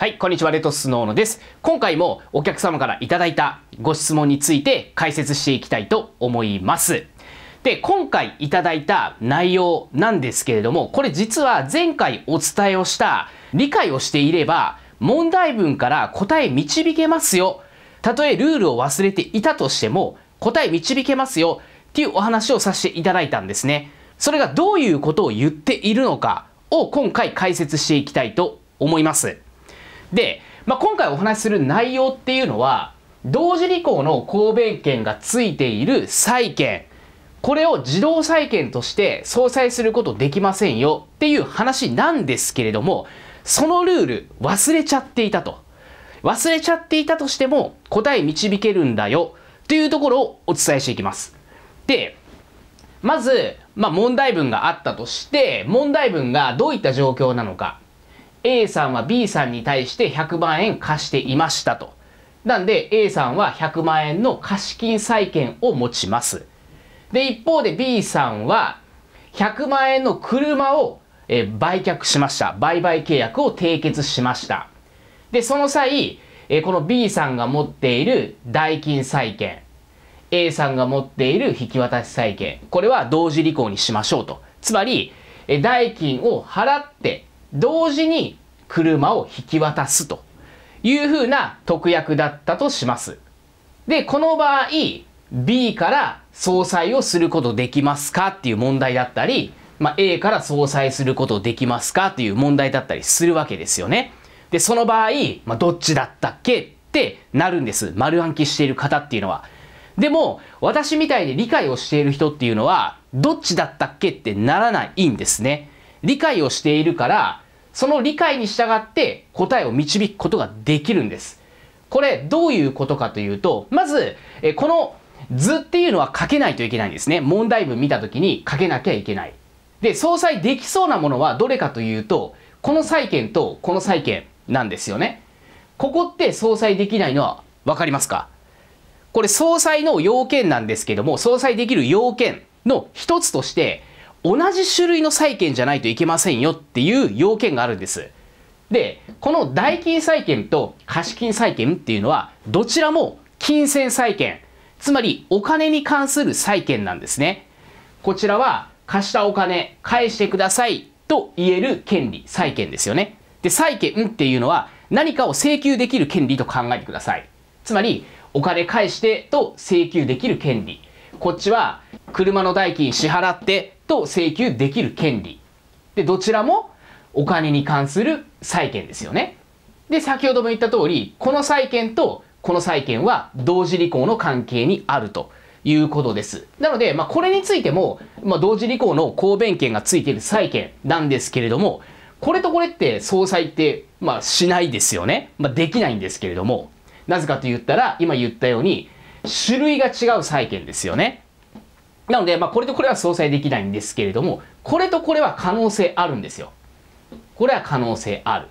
はい、こんにちは、レトスノーノです。今回もお客様からいただいたご質問について解説していきたいと思います。で、今回いただいた内容なんですけれども、これ実は前回お伝えをした理解をしていれば、問題文から答え導けますよ。たとえルールを忘れていたとしても、答え導けますよっていうお話をさせていただいたんですね。それがどういうことを言っているのかを今回解説していきたいと思います。で、まあ、今回お話しする内容っていうのは、同時履行の神戸権がついている債権これを自動債権として相殺することできませんよっていう話なんですけれども、そのルール忘れちゃっていたと。忘れちゃっていたとしても答え導けるんだよというところをお伝えしていきます。で、まず、まあ、問題文があったとして、問題文がどういった状況なのか。A さんは B さんに対して100万円貸していましたと。なんで A さんは100万円の貸金債権を持ちます。で、一方で B さんは100万円の車をえ売却しました。売買契約を締結しました。で、その際、えこの B さんが持っている代金債権、A さんが持っている引き渡し債権、これは同時履行にしましょうと。つまり、え代金を払って同時に車を引き渡すというふうな特約だったとします。で、この場合、B から総裁をすることできますかっていう問題だったり、まあ、A から総裁することできますかっていう問題だったりするわけですよね。で、その場合、まあ、どっちだったっけってなるんです。丸暗記している方っていうのは。でも、私みたいに理解をしている人っていうのは、どっちだったっけってならないんですね。理解をしているから、その理解に従って答えを導くことができるんです。これ、どういうことかというと、まず、えこの図っていうのは書けないといけないんですね。問題文見たときに書けなきゃいけない。で、相殺できそうなものはどれかというと、この債権とこの債権なんですよね。ここって相殺できないのはわかりますかこれ、相殺の要件なんですけども、相殺できる要件の一つとして、同じ種類の債券じゃないといけませんよっていう要件があるんです。で、この代金債券と貸金債券っていうのは、どちらも金銭債券、つまりお金に関する債券なんですね。こちらは貸したお金返してくださいと言える権利、債権ですよね。で、債権っていうのは何かを請求できる権利と考えてください。つまり、お金返してと請求できる権利。こっちは車の代金支払ってと請求できる権利。で、どちらもお金に関する債権ですよね。で、先ほども言った通り、この債権とこの債権は同時履行の関係にあるということです。なので、まあ、これについても、まあ、同時履行の公弁権がついている債権なんですけれども、これとこれって総裁って、まあ、しないですよね。まあ、できないんですけれども、なぜかと言ったら、今言ったように、種類が違う債権ですよね。なので、まあ、これとこれは相殺できないんですけれども、これとこれは可能性あるんですよ。これは可能性ある。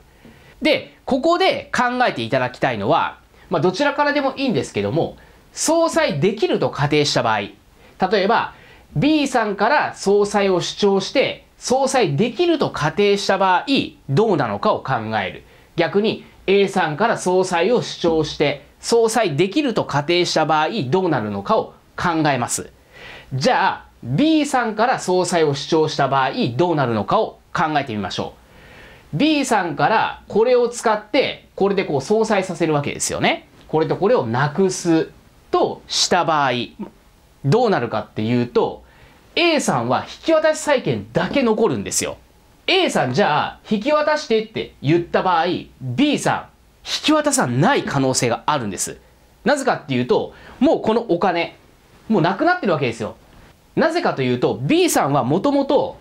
で、ここで考えていただきたいのは、まあ、どちらからでもいいんですけども、相殺できると仮定した場合、例えば、B さんから相殺を主張して、相殺できると仮定した場合、どうなのかを考える。逆に、A さんから相殺を主張して、相殺できると仮定した場合、どうなるのかを考えます。じゃあ、B さんから総裁を主張した場合、どうなるのかを考えてみましょう。B さんからこれを使って、これでこう総裁させるわけですよね。これとこれをなくすとした場合、どうなるかっていうと、A さんは引き渡し債権だけ残るんですよ。A さんじゃあ引き渡してって言った場合 B さん引き渡さない可能性があるんですなぜかっていうともうこのお金もうなくなってるわけですよ。なぜかというと、B さんはもともと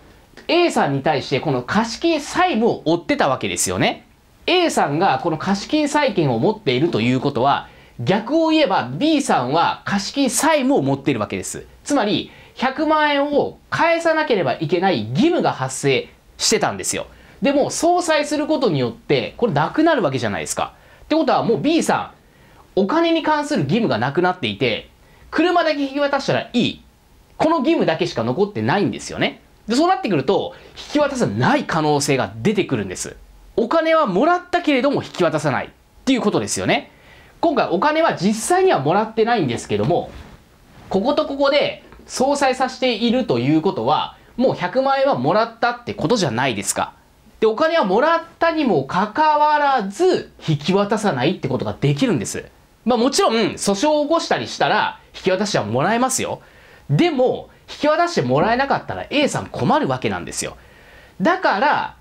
A さんに対してこの貸金債務を負ってたわけですよね。A さんがこの貸金債権を持っているということは、逆を言えば B さんは貸金債務を持っているわけです。つまり、100万円を返さなければいけない義務が発生してたんですよ。でも、相殺することによって、これなくなるわけじゃないですか。ってことは、もう B さん、お金に関する義務がなくなっていて、車だけ引き渡したらいい。この義務だけしか残ってないんですよね。で、そうなってくると、引き渡さない可能性が出てくるんです。お金はもらったけれども引き渡さないっていうことですよね。今回お金は実際にはもらってないんですけども、こことここで相殺させているということは、もう100万円はもらったってことじゃないですか。で、お金はもらったにもかかわらず、引き渡さないってことができるんです。まあもちろん、訴訟を起こしたりしたら、引き渡しはもらえますよ。でも、引き渡してもらえなかったら A さん困るわけなんですよ。だから、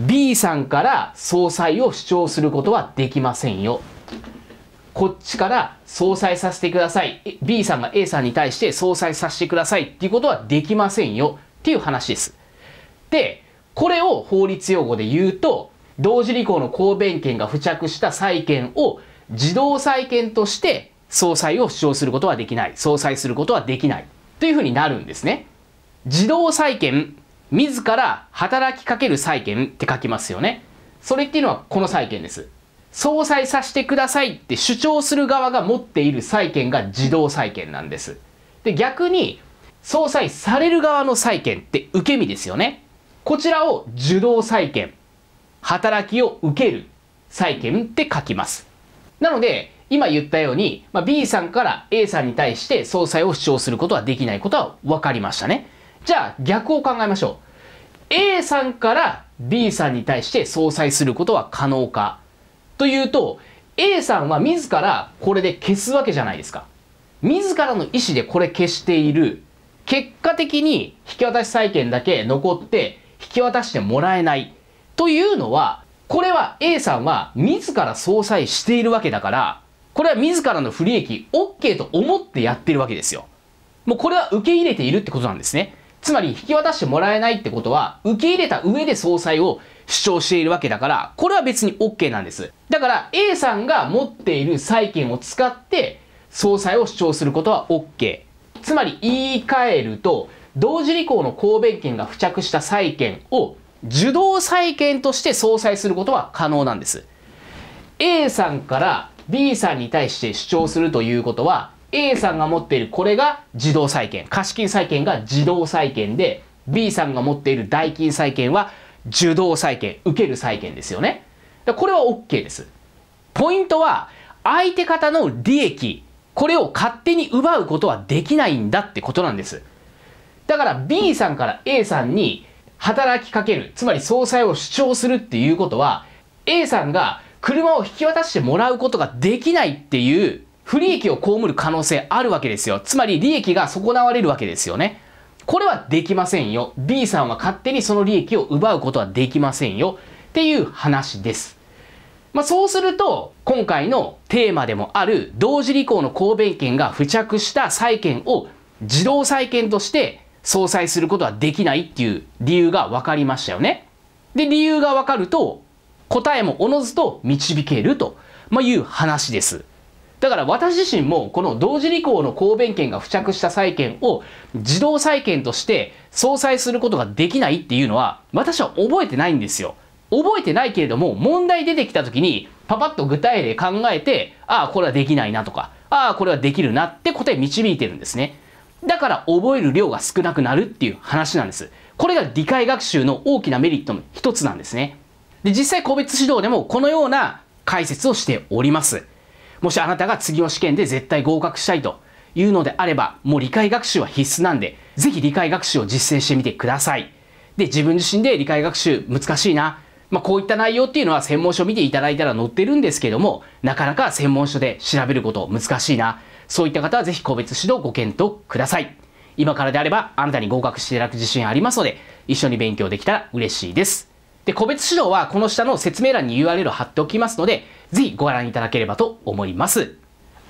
B さんから総裁を主張することはできませんよ。こっちから総裁させてください。B さんが A さんに対して総裁させてくださいっていうことはできませんよっていう話です。で、これを法律用語で言うと、同時履行の公弁権が付着した債権を自動債権として総裁を主張することはできない。総裁することはできない。というふうになるんですね。自動債権、自ら働きかける債権って書きますよね。それっていうのはこの債権です。総裁させてくださいって主張する側が持っている債権が自動債権なんです。で、逆に、総裁される側の債権って受け身ですよね。こちらを受動債権、働きを受ける債権って書きます。なので、今言ったように、まあ、B さんから A さんに対して総裁を主張することはできないことは分かりましたね。じゃあ逆を考えましょう。A さんから B さんに対して総裁することは可能かというと、A さんは自らこれで消すわけじゃないですか。自らの意思でこれ消している。結果的に引き渡し債権だけ残って引き渡してもらえないというのはこれは A さんは自ら相殺しているわけだから、これは自らの不利益 OK と思ってやってるわけですよ。もうこれは受け入れているってことなんですね。つまり引き渡してもらえないってことは、受け入れた上で総裁を主張しているわけだから、これは別に OK なんです。だから A さんが持っている債権を使って総裁を主張することは OK。つまり言い換えると、同時履行の公弁権が付着した債権を受動債権として相殺することは可能なんです。A さんから B さんに対して主張するということは、A さんが持っているこれが自動債権、貸金債権が自動債権で、B さんが持っている代金債権は受動債権、受ける債権ですよね。これは OK です。ポイントは、相手方の利益、これを勝手に奪うことはできないんだってことなんです。だから B さんから A さんに働きかける、つまり総裁を主張するっていうことは、A さんが車を引き渡してもらうことができないっていう不利益を被る可能性あるわけですよ。つまり利益が損なわれるわけですよね。これはできませんよ。B さんは勝手にその利益を奪うことはできませんよ。っていう話です。まあ、そうすると、今回のテーマでもある同時履行の公弁権が付着した債権を自動債権として相殺することはできないっていう理由が分かりましたよね。で、理由が分かると、答えもおのずと導けると、まあ、いう話です。だから私自身もこの同時履行の公弁権が付着した債権を自動債権として相殺することができないっていうのは私は覚えてないんですよ。覚えてないけれども問題出てきた時にパパッと具体例考えてああこれはできないなとかああこれはできるなって答え導いてるんですね。だから覚える量が少なくなるっていう話なんです。これが理解学習の大きなメリットの一つなんですね。で、実際個別指導でもこのような解説をしております。もしあなたが次の試験で絶対合格したいというのであれば、もう理解学習は必須なんで、ぜひ理解学習を実践してみてください。で、自分自身で理解学習難しいな。まあ、こういった内容っていうのは専門書を見ていただいたら載ってるんですけども、なかなか専門書で調べること難しいな。そういった方はぜひ個別指導ご検討ください。今からであれば、あなたに合格していただく自信ありますので、一緒に勉強できたら嬉しいです。で、個別指導はこの下の説明欄に URL を貼っておきますので、ぜひご覧いただければと思います。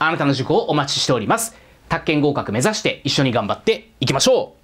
あなたの受講をお待ちしております。宅建合格目指して一緒に頑張っていきましょう